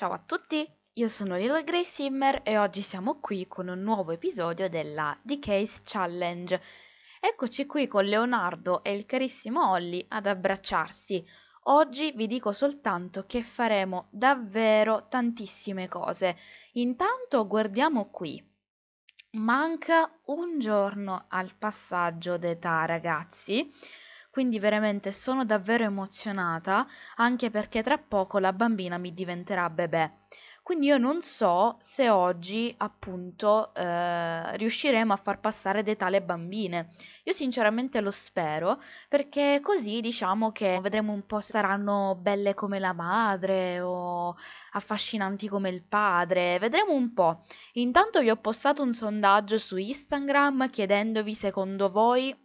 Ciao a tutti, io sono Little Grey Simmer e oggi siamo qui con un nuovo episodio della DK's Challenge. Eccoci qui con Leonardo e il carissimo Olli ad abbracciarsi. Oggi vi dico soltanto che faremo davvero tantissime cose. Intanto guardiamo qui. Manca un giorno al passaggio d'età, ragazzi quindi veramente sono davvero emozionata anche perché tra poco la bambina mi diventerà bebè. Quindi io non so se oggi appunto eh, riusciremo a far passare d'età le bambine. Io sinceramente lo spero perché così diciamo che vedremo un po' se saranno belle come la madre o affascinanti come il padre, vedremo un po'. Intanto vi ho postato un sondaggio su Instagram chiedendovi secondo voi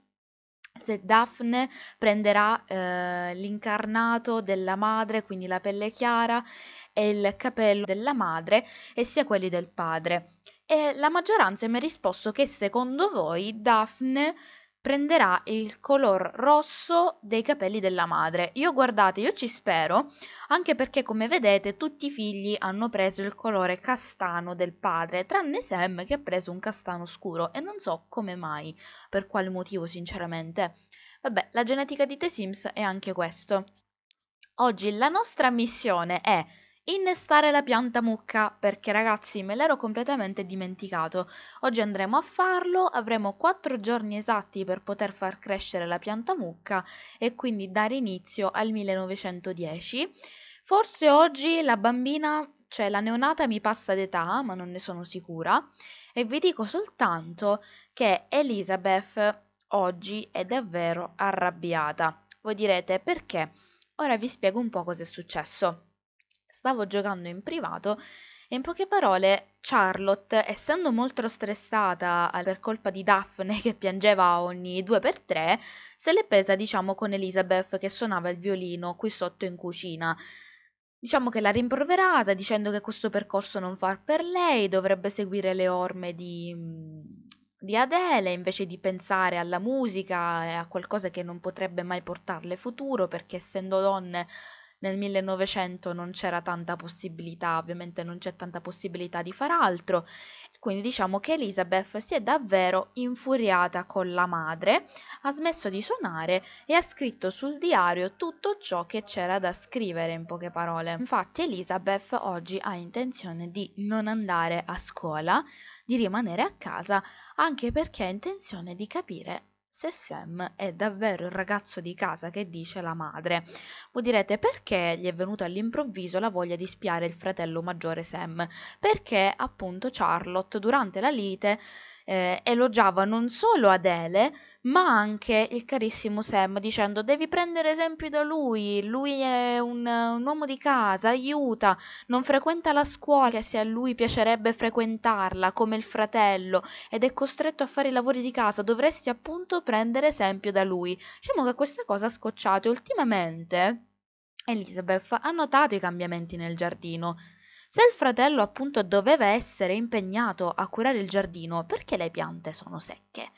se Daphne prenderà eh, l'incarnato della madre, quindi la pelle chiara, e il capello della madre e sia quelli del padre. E la maggioranza mi ha risposto che secondo voi Daphne prenderà il color rosso dei capelli della madre. Io guardate, io ci spero, anche perché come vedete tutti i figli hanno preso il colore castano del padre, tranne Sam che ha preso un castano scuro e non so come mai, per quale motivo sinceramente. Vabbè, la genetica di The Sims è anche questo. Oggi la nostra missione è Innestare la pianta mucca, perché ragazzi me l'ero completamente dimenticato. Oggi andremo a farlo, avremo 4 giorni esatti per poter far crescere la pianta mucca e quindi dare inizio al 1910. Forse oggi la bambina, cioè la neonata mi passa d'età, ma non ne sono sicura, e vi dico soltanto che Elizabeth oggi è davvero arrabbiata. Voi direte perché? Ora vi spiego un po' cosa è successo stavo giocando in privato e in poche parole Charlotte, essendo molto stressata per colpa di Daphne che piangeva ogni 2x3, se l'è pesa diciamo con Elizabeth che suonava il violino qui sotto in cucina. Diciamo che l'ha rimproverata dicendo che questo percorso non fa per lei, dovrebbe seguire le orme di, di Adele invece di pensare alla musica e a qualcosa che non potrebbe mai portarle futuro perché essendo donne nel 1900 non c'era tanta possibilità, ovviamente non c'è tanta possibilità di far altro, quindi diciamo che Elizabeth si è davvero infuriata con la madre, ha smesso di suonare e ha scritto sul diario tutto ciò che c'era da scrivere in poche parole. Infatti Elizabeth oggi ha intenzione di non andare a scuola, di rimanere a casa, anche perché ha intenzione di capire se Sam è davvero il ragazzo di casa che dice la madre. Voi direte perché gli è venuta all'improvviso la voglia di spiare il fratello maggiore Sam? Perché appunto Charlotte durante la lite eh, elogiava non solo Adele, ma anche il carissimo Sam, dicendo devi prendere esempio da lui, lui è un, un uomo di casa, aiuta, non frequenta la scuola se a lui piacerebbe frequentarla come il fratello ed è costretto a fare i lavori di casa, dovresti appunto prendere esempio da lui. Diciamo che questa cosa ha scocciato ultimamente. Elizabeth ha notato i cambiamenti nel giardino, se il fratello appunto doveva essere impegnato a curare il giardino perché le piante sono secche,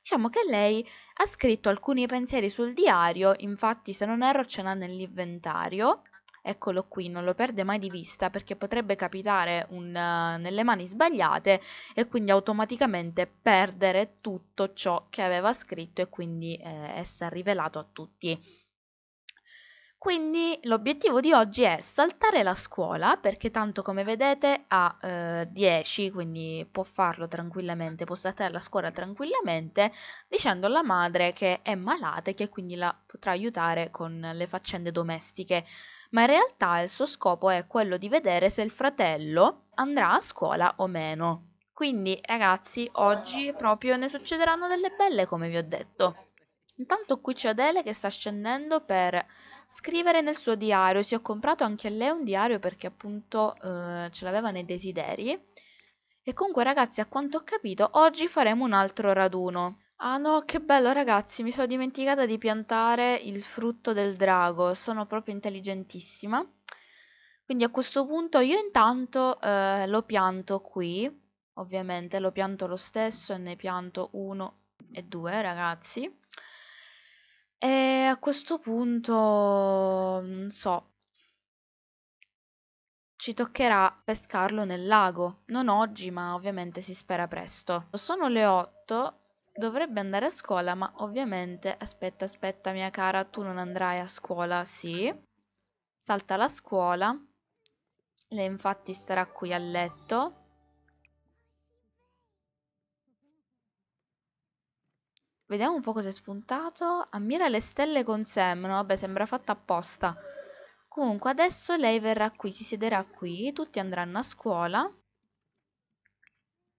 diciamo che lei ha scritto alcuni pensieri sul diario, infatti se non erro ce l'ha nell'inventario, eccolo qui, non lo perde mai di vista perché potrebbe capitare un, uh, nelle mani sbagliate e quindi automaticamente perdere tutto ciò che aveva scritto e quindi eh, essere rivelato a tutti. Quindi l'obiettivo di oggi è saltare la scuola, perché tanto come vedete ha eh, 10, quindi può farlo tranquillamente, può saltare la scuola tranquillamente, dicendo alla madre che è malata e che quindi la potrà aiutare con le faccende domestiche. Ma in realtà il suo scopo è quello di vedere se il fratello andrà a scuola o meno. Quindi ragazzi, oggi proprio ne succederanno delle belle come vi ho detto. Intanto qui c'è Adele che sta scendendo per scrivere nel suo diario, si è comprato anche lei un diario perché appunto eh, ce l'aveva nei desideri. E comunque ragazzi, a quanto ho capito, oggi faremo un altro raduno. Ah no, che bello ragazzi, mi sono dimenticata di piantare il frutto del drago, sono proprio intelligentissima. Quindi a questo punto io intanto eh, lo pianto qui, ovviamente lo pianto lo stesso e ne pianto uno e due ragazzi. E a questo punto, non so, ci toccherà pescarlo nel lago. Non oggi, ma ovviamente si spera presto. Sono le 8, dovrebbe andare a scuola, ma ovviamente... Aspetta, aspetta, mia cara, tu non andrai a scuola, sì. Salta la scuola. Lei infatti starà qui a letto. Vediamo un po' cosa è spuntato. Ammira le stelle con Sam. No, vabbè, sembra fatta apposta. Comunque, adesso lei verrà qui, si siederà qui. Tutti andranno a scuola.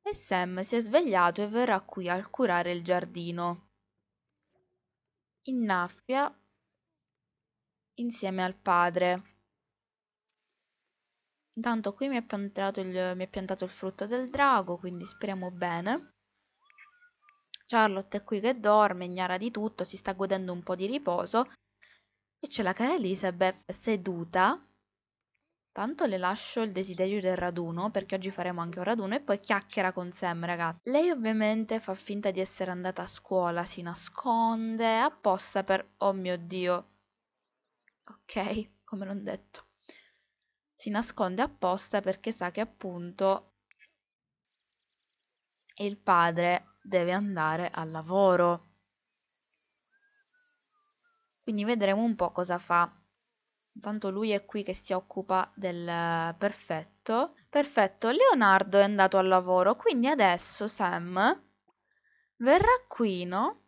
E Sam si è svegliato e verrà qui a curare il giardino. Innaffia insieme al padre. Intanto qui mi è, il, mi è piantato il frutto del drago, quindi speriamo bene. Charlotte è qui che dorme, ignara di tutto, si sta godendo un po' di riposo e c'è la cara Elizabeth seduta. Tanto le lascio il desiderio del raduno, perché oggi faremo anche un raduno, e poi chiacchiera con Sam, ragazzi. Lei ovviamente fa finta di essere andata a scuola, si nasconde apposta per... Oh mio Dio. Ok, come non detto. Si nasconde apposta perché sa che appunto il padre deve andare al lavoro. Quindi vedremo un po' cosa fa. Intanto lui è qui che si occupa del perfetto. Perfetto, Leonardo è andato al lavoro, quindi adesso Sam verrà qui, no?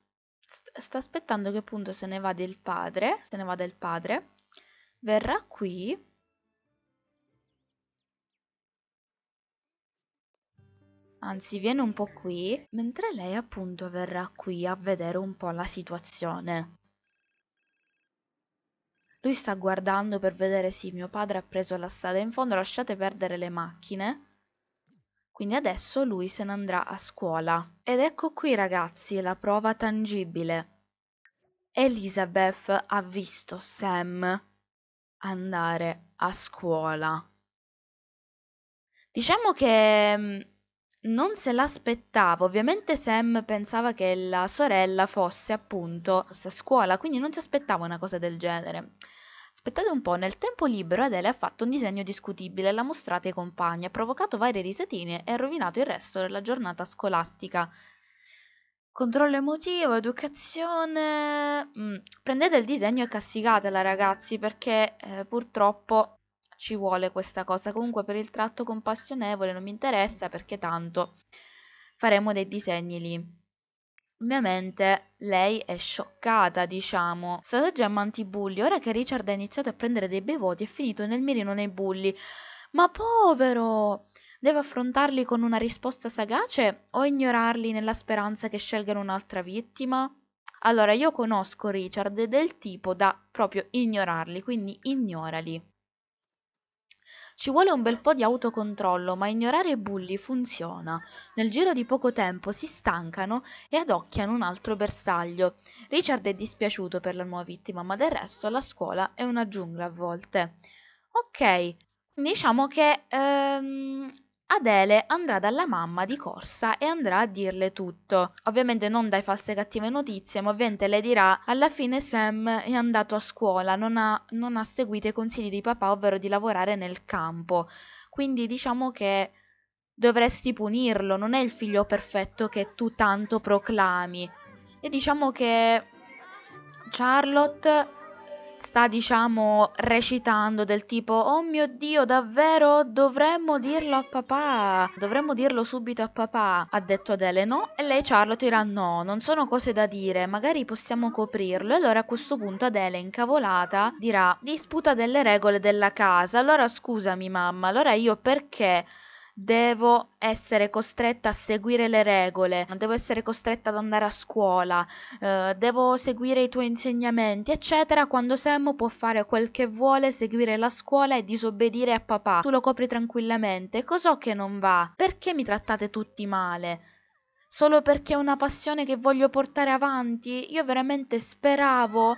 sta aspettando che appunto se ne vada il padre, se ne va del padre, verrà qui anzi viene un po' qui, mentre lei appunto verrà qui a vedere un po' la situazione. Lui sta guardando per vedere, sì, mio padre ha preso la strada in fondo, lasciate perdere le macchine. Quindi adesso lui se ne andrà a scuola. Ed ecco qui ragazzi la prova tangibile. Elizabeth ha visto Sam andare a scuola. Diciamo che mm, non se l'aspettava. Ovviamente Sam pensava che la sorella fosse appunto a scuola, quindi non si aspettava una cosa del genere. Aspettate un po', nel tempo libero Adele ha fatto un disegno discutibile, l'ha mostrato ai compagni, ha provocato varie risatine e ha rovinato il resto della giornata scolastica. Controllo emotivo, educazione... Mm. Prendete il disegno e castigatela ragazzi perché eh, purtroppo ci vuole questa cosa. Comunque per il tratto compassionevole non mi interessa perché tanto faremo dei disegni lì. Ovviamente lei è scioccata, diciamo. Stata Stratagemma antibulli. Ora che Richard ha iniziato a prendere dei bei voti è finito nel mirino nei bulli. Ma povero! Deve affrontarli con una risposta sagace o ignorarli nella speranza che scelgano un'altra vittima? Allora, io conosco Richard è del tipo da proprio ignorarli, quindi ignorali. Ci vuole un bel po' di autocontrollo, ma ignorare i bulli funziona. Nel giro di poco tempo si stancano e adocchiano un altro bersaglio. Richard è dispiaciuto per la nuova vittima, ma del resto la scuola è una giungla a volte. Ok, diciamo che ehm, Adele andrà dalla mamma di corsa e andrà a dirle tutto. Ovviamente non dai false cattive notizie, ma ovviamente le dirà alla fine Sam è andato a scuola, non ha, non ha seguito i consigli di papà, ovvero di lavorare nel campo. Quindi diciamo che dovresti punirlo, non è il figlio perfetto che tu tanto proclami. E diciamo che Charlotte sta diciamo recitando del tipo oh mio dio davvero dovremmo dirlo a papà dovremmo dirlo subito a papà ha detto Adele no e lei Charlotte dirà no non sono cose da dire magari possiamo coprirlo e allora a questo punto Adele incavolata dirà disputa delle regole della casa allora scusami mamma allora io perché devo essere costretta a seguire le regole, devo essere costretta ad andare a scuola, eh, devo seguire i tuoi insegnamenti, eccetera, quando Sam può fare quel che vuole, seguire la scuola e disobbedire a papà. Tu lo copri tranquillamente. Cos'ho che non va? Perché mi trattate tutti male? Solo perché è una passione che voglio portare avanti? Io veramente speravo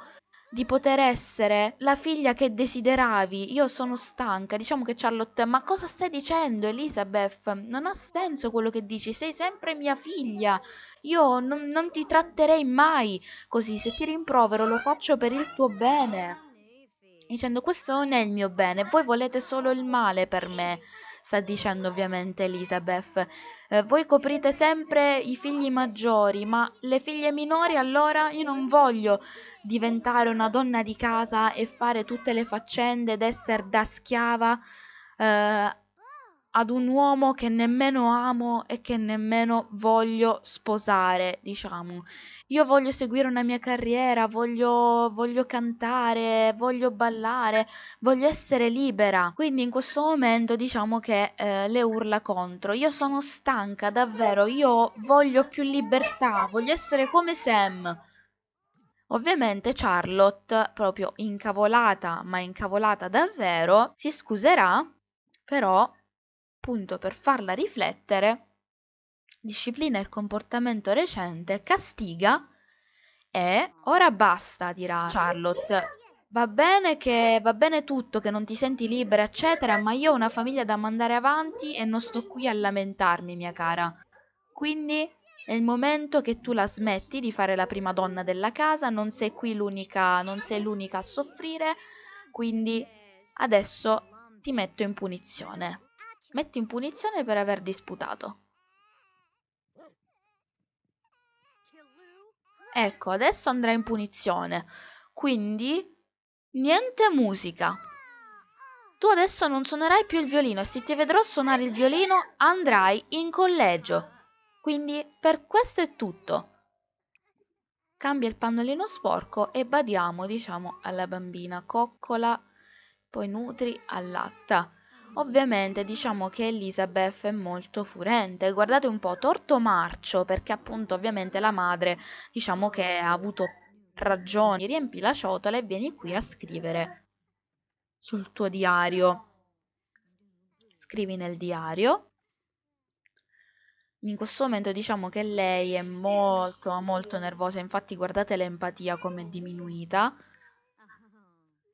di poter essere la figlia che desideravi. Io sono stanca. Diciamo che Charlotte, ma cosa stai dicendo, Elizabeth? Non ha senso quello che dici. Sei sempre mia figlia. Io non, non ti tratterei mai così. Se ti rimprovero, lo faccio per il tuo bene. Dicendo questo non è il mio bene, voi volete solo il male per me sta dicendo ovviamente Elizabeth. Eh, voi coprite sempre i figli maggiori, ma le figlie minori allora io non voglio diventare una donna di casa e fare tutte le faccende ed essere da schiava eh, ad un uomo che nemmeno amo e che nemmeno voglio sposare, diciamo. Io voglio seguire una mia carriera, voglio, voglio cantare, voglio ballare, voglio essere libera. Quindi in questo momento diciamo che eh, le urla contro. Io sono stanca, davvero, io voglio più libertà, voglio essere come Sam. Ovviamente Charlotte, proprio incavolata, ma incavolata davvero, si scuserà, però appunto per farla riflettere, disciplina il comportamento recente, castiga e ora basta, dirà Charlotte. Va bene che va bene tutto, che non ti senti libera, eccetera, ma io ho una famiglia da mandare avanti e non sto qui a lamentarmi, mia cara. Quindi è il momento che tu la smetti di fare la prima donna della casa, non sei qui l'unica, non sei l'unica a soffrire, quindi adesso ti metto in punizione. Metti in punizione per aver disputato. Ecco, adesso andrà in punizione. Quindi, niente musica. Tu adesso non suonerai più il violino e se ti vedrò suonare il violino andrai in collegio. Quindi, per questo è tutto. Cambia il pannolino sporco e badiamo, diciamo, alla bambina. Coccola, poi nutri, allatta. Ovviamente diciamo che Elizabeth è molto furente, guardate un po', torto marcio, perché appunto ovviamente la madre diciamo che ha avuto ragioni, riempi la ciotola e vieni qui a scrivere sul tuo diario. Scrivi nel diario. In questo momento diciamo che lei è molto molto nervosa, infatti guardate l'empatia come è diminuita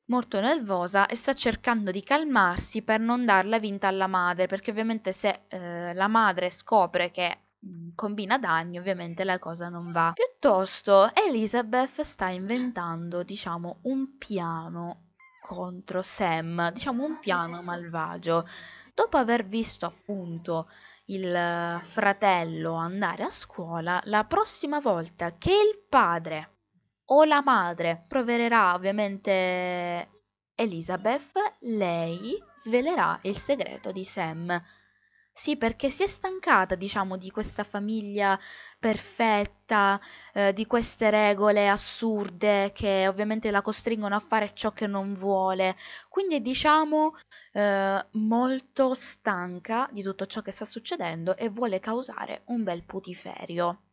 molto nervosa e sta cercando di calmarsi per non darla vinta alla madre, perché ovviamente se eh, la madre scopre che mm, combina danni, ovviamente la cosa non va. Piuttosto, Elizabeth sta inventando, diciamo, un piano contro Sam, diciamo un piano malvagio. Dopo aver visto appunto il eh, fratello andare a scuola, la prossima volta che il padre o la madre provererà ovviamente Elizabeth, lei svelerà il segreto di Sam. Sì, perché si è stancata, diciamo, di questa famiglia perfetta, eh, di queste regole assurde che ovviamente la costringono a fare ciò che non vuole. Quindi è, diciamo, eh, molto stanca di tutto ciò che sta succedendo e vuole causare un bel putiferio.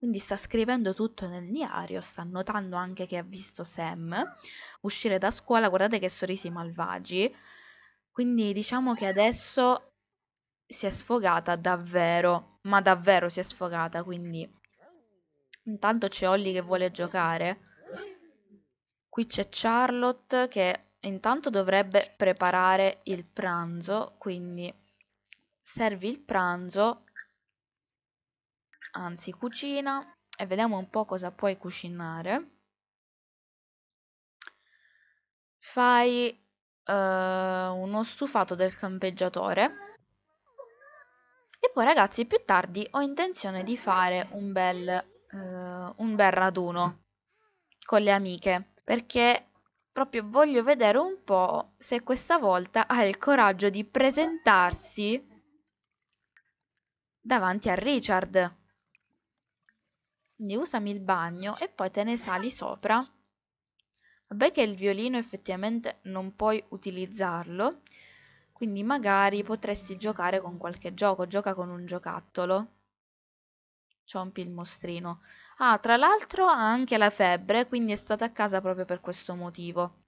Quindi sta scrivendo tutto nel diario, sta notando anche che ha visto Sam uscire da scuola, guardate che sorrisi malvagi. Quindi diciamo che adesso si è sfogata davvero, ma davvero si è sfogata, quindi intanto c'è Holly che vuole giocare. Qui c'è Charlotte che intanto dovrebbe preparare il pranzo, quindi servi il pranzo anzi cucina e vediamo un po' cosa puoi cucinare fai uh, uno stufato del campeggiatore e poi ragazzi più tardi ho intenzione di fare un bel, uh, un bel raduno con le amiche perché proprio voglio vedere un po' se questa volta ha il coraggio di presentarsi davanti a Richard. Quindi usami il bagno e poi te ne sali sopra. Vabbè che il violino effettivamente non puoi utilizzarlo, quindi magari potresti giocare con qualche gioco, gioca con un giocattolo. Ciompi il mostrino. Ah, tra l'altro ha anche la febbre, quindi è stata a casa proprio per questo motivo.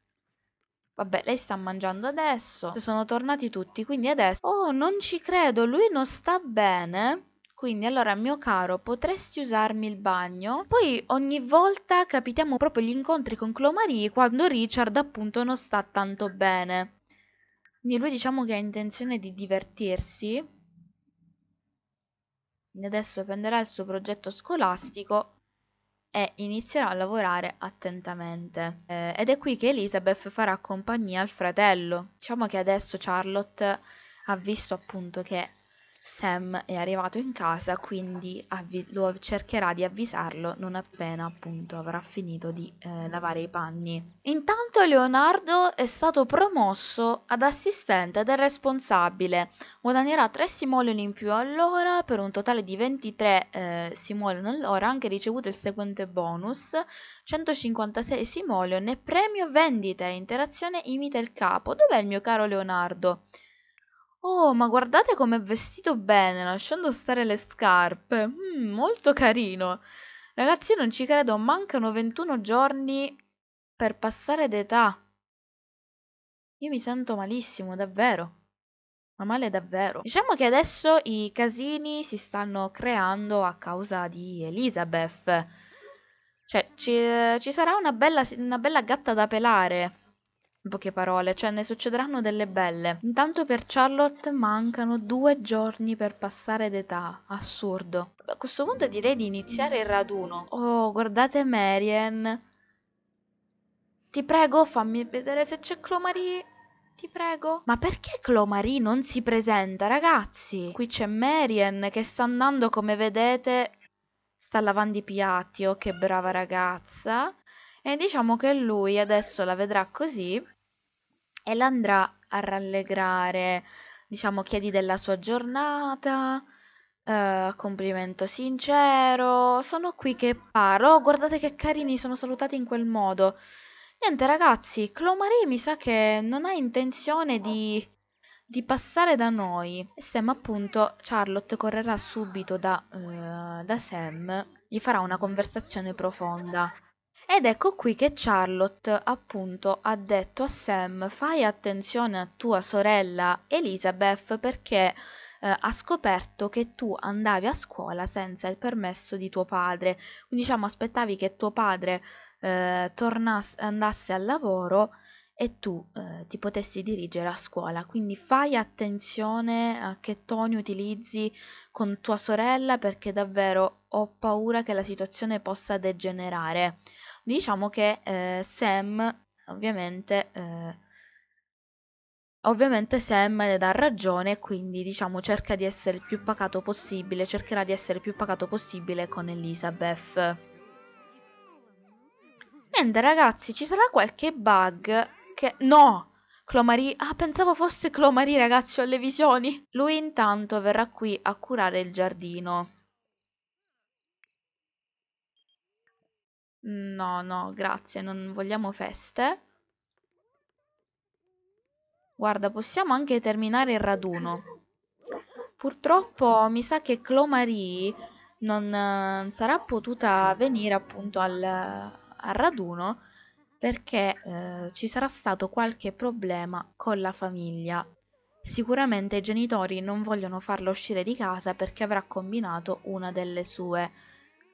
Vabbè, lei sta mangiando adesso. Sono tornati tutti, quindi adesso... Oh, non ci credo, lui non sta bene. Quindi allora mio caro potresti usarmi il bagno? Poi ogni volta capitiamo proprio gli incontri con Clomarie quando Richard appunto non sta tanto bene. Quindi lui diciamo che ha intenzione di divertirsi. Quindi adesso prenderà il suo progetto scolastico e inizierà a lavorare attentamente. Eh, ed è qui che Elizabeth farà compagnia al fratello. Diciamo che adesso Charlotte ha visto appunto che Sam è arrivato in casa, quindi lo cercherà di avvisarlo non appena appunto avrà finito di eh, lavare i panni. Intanto Leonardo è stato promosso ad assistente del responsabile, guadagnerà 3 simoleoni in più all'ora per un totale di 23 eh, simoleoni all'ora, ha anche ricevuto il seguente bonus, 156 simoleoni e premio vendite, interazione imita il capo. Dov'è il mio caro Leonardo? Oh, ma guardate com'è vestito bene, lasciando stare le scarpe. Mm, molto carino. Ragazzi, io non ci credo, mancano 21 giorni per passare d'età. Io mi sento malissimo, davvero. Ma male davvero. Diciamo che adesso i casini si stanno creando a causa di Elizabeth. Cioè, ci, ci sarà una bella, una bella gatta da pelare in poche parole, cioè ne succederanno delle belle. Intanto per Charlotte mancano due giorni per passare d'età, assurdo. A questo punto direi di iniziare il raduno. Oh, guardate Marian. Ti prego, fammi vedere se c'è Clomari. Ti prego. Ma perché Clomari non si presenta, ragazzi? Qui c'è Marian che sta andando, come vedete, sta lavando i piatti. Oh, che brava ragazza. E diciamo che lui adesso la vedrà così e l'andrà a rallegrare, diciamo chiedi della sua giornata, Uh, complimento sincero, sono qui che parlo. Oh, guardate che carini, sono salutati in quel modo. Niente ragazzi, Clomare mi sa che non ha intenzione di, di passare da noi. E Sam appunto, Charlotte correrà subito da, uh, da Sam, gli farà una conversazione profonda. Ed ecco qui che Charlotte appunto ha detto a Sam fai attenzione a tua sorella Elizabeth perché eh, ha scoperto che tu andavi a scuola senza il permesso di tuo padre. Quindi diciamo aspettavi che tuo padre eh, tornasse, andasse al lavoro e tu eh, ti potessi dirigere a scuola. Quindi fai attenzione a che toni utilizzi con tua sorella perché davvero ho paura che la situazione possa degenerare diciamo che eh, Sam ovviamente eh, ovviamente Sam le dà ragione quindi diciamo cerca di essere il più pacato possibile cercherà di essere il più pacato possibile con Elizabeth niente ragazzi ci sarà qualche bug che no Clomari, ah pensavo fosse Clomari ragazzi ho le visioni lui intanto verrà qui a curare il giardino No, no, grazie, non vogliamo feste. Guarda, possiamo anche terminare il raduno. Purtroppo mi sa che Clomarie non sarà potuta venire appunto al, al raduno perché eh, ci sarà stato qualche problema con la famiglia. Sicuramente i genitori non vogliono farla uscire di casa perché avrà combinato una delle sue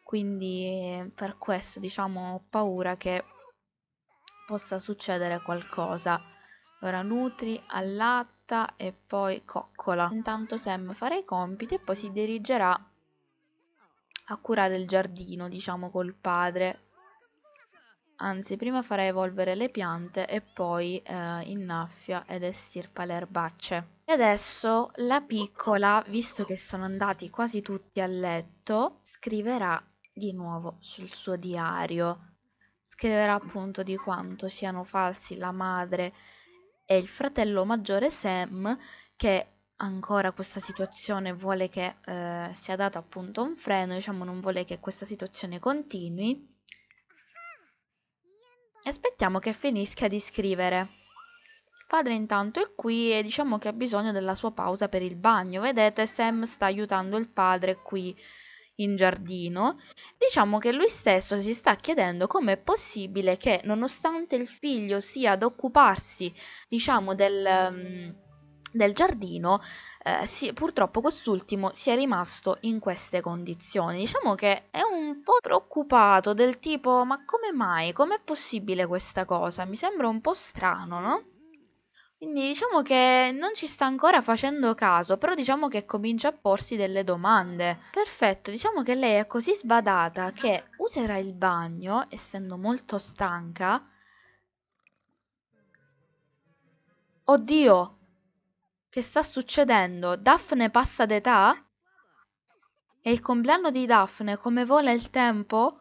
quindi per questo diciamo ho paura che possa succedere qualcosa ora nutri, allatta e poi coccola intanto Sam farà i compiti e poi si dirigerà a curare il giardino diciamo col padre anzi prima farà evolvere le piante e poi eh, innaffia ed estirpa le erbacce e adesso la piccola visto che sono andati quasi tutti a letto scriverà di nuovo sul suo diario. Scriverà appunto di quanto siano falsi la madre e il fratello maggiore Sam che ancora questa situazione vuole che eh, sia dato appunto un freno, diciamo non vuole che questa situazione continui. E aspettiamo che finisca di scrivere. Il padre intanto è qui e diciamo che ha bisogno della sua pausa per il bagno. Vedete, Sam sta aiutando il padre qui in giardino, diciamo che lui stesso si sta chiedendo come è possibile che nonostante il figlio sia ad occuparsi, diciamo, del, mm, del giardino, eh, si, purtroppo quest'ultimo sia rimasto in queste condizioni. Diciamo che è un po' preoccupato del tipo ma come mai, com'è possibile questa cosa? Mi sembra un po' strano, no? Quindi diciamo che non ci sta ancora facendo caso, però diciamo che comincia a porsi delle domande. Perfetto, diciamo che lei è così sbadata che userà il bagno, essendo molto stanca. Oddio, che sta succedendo? Daphne passa d'età? È il compleanno di Daphne, come vola il tempo?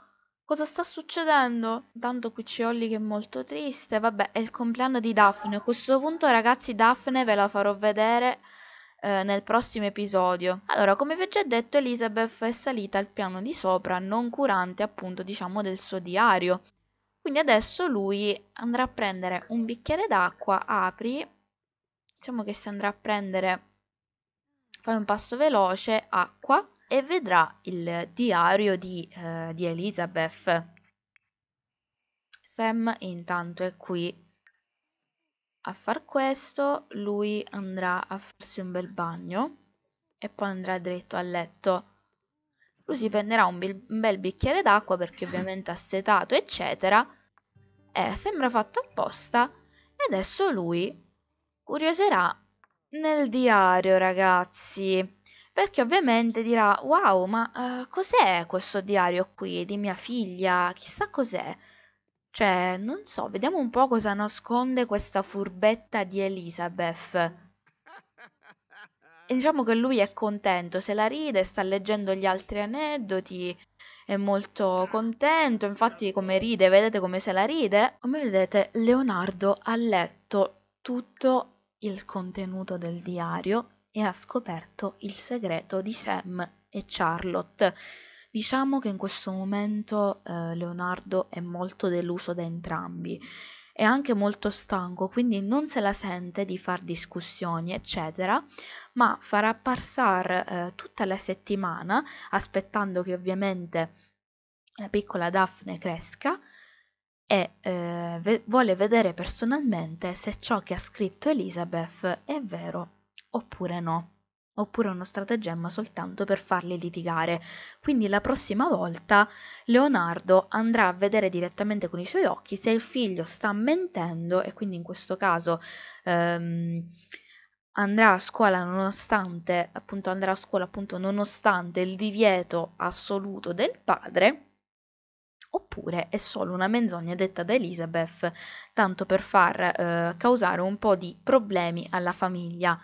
Cosa sta succedendo? Tanto Cucciolli che è molto triste. Vabbè, è il compleanno di Daphne. A questo punto, ragazzi, Daphne ve la farò vedere eh, nel prossimo episodio. Allora, come vi ho già detto, Elizabeth è salita al piano di sopra, non curante appunto, diciamo, del suo diario. Quindi adesso lui andrà a prendere un bicchiere d'acqua, apri, diciamo che si andrà a prendere, fai un passo veloce, acqua, e vedrà il diario di, eh, di Elizabeth. Sam intanto è qui a far questo, lui andrà a farsi un bel bagno e poi andrà diretto a letto. Lui si prenderà un, un bel bicchiere d'acqua perché ovviamente ha setato, eccetera. E eh, sembra fatto apposta. E adesso lui curioserà nel diario, ragazzi perché ovviamente dirà wow ma uh, cos'è questo diario qui di mia figlia chissà cos'è cioè non so vediamo un po' cosa nasconde questa furbetta di Elizabeth e diciamo che lui è contento se la ride sta leggendo gli altri aneddoti è molto contento infatti come ride vedete come se la ride come vedete Leonardo ha letto tutto il contenuto del diario e ha scoperto il segreto di Sam e Charlotte. Diciamo che in questo momento eh, Leonardo è molto deluso da entrambi è anche molto stanco, quindi non se la sente di far discussioni, eccetera, ma farà passare eh, tutta la settimana aspettando che ovviamente la piccola Daphne cresca e eh, ve- vuole vedere personalmente se ciò che ha scritto Elizabeth è vero oppure no, oppure uno stratagemma soltanto per farli litigare. Quindi la prossima volta Leonardo andrà a vedere direttamente con i suoi occhi se il figlio sta mentendo e quindi in questo caso ehm, andrà a scuola nonostante appunto andrà a scuola appunto nonostante il divieto assoluto del padre oppure è solo una menzogna detta da Elizabeth tanto per far eh, causare un po' di problemi alla famiglia.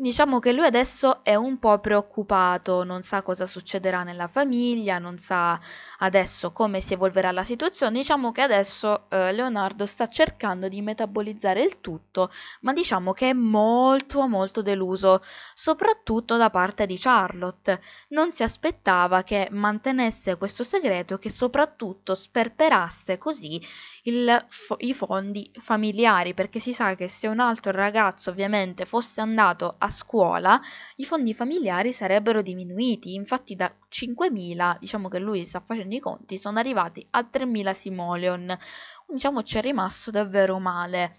Diciamo che lui adesso è un po' preoccupato, non sa cosa succederà nella famiglia, non sa adesso come si evolverà la situazione. Diciamo che adesso eh, Leonardo sta cercando di metabolizzare il tutto, ma diciamo che è molto molto deluso, soprattutto da parte di Charlotte. Non si aspettava che mantenesse questo segreto e che soprattutto sperperasse così il, i fondi familiari perché si sa che se un altro ragazzo ovviamente fosse andato a scuola i fondi familiari sarebbero diminuiti infatti da 5.000 diciamo che lui sta facendo i conti sono arrivati a 3.000 simoleon diciamo ci è rimasto davvero male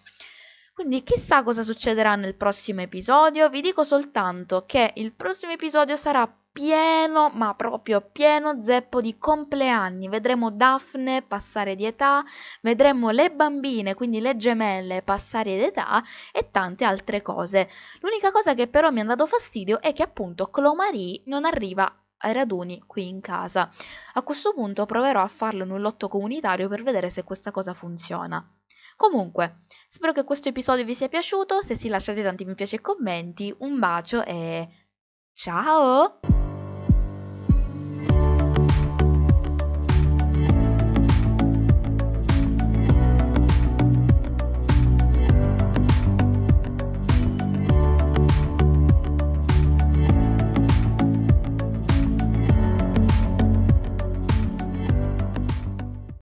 quindi chissà cosa succederà nel prossimo episodio vi dico soltanto che il prossimo episodio sarà pieno, ma proprio pieno zeppo di compleanni. Vedremo Daphne passare di età, vedremo le bambine, quindi le gemelle passare di età e tante altre cose. L'unica cosa che però mi ha dato fastidio è che appunto Clomarie non arriva ai raduni qui in casa. A questo punto proverò a farlo in un lotto comunitario per vedere se questa cosa funziona. Comunque, spero che questo episodio vi sia piaciuto, se sì lasciate tanti mi piace e commenti, un bacio e ciao!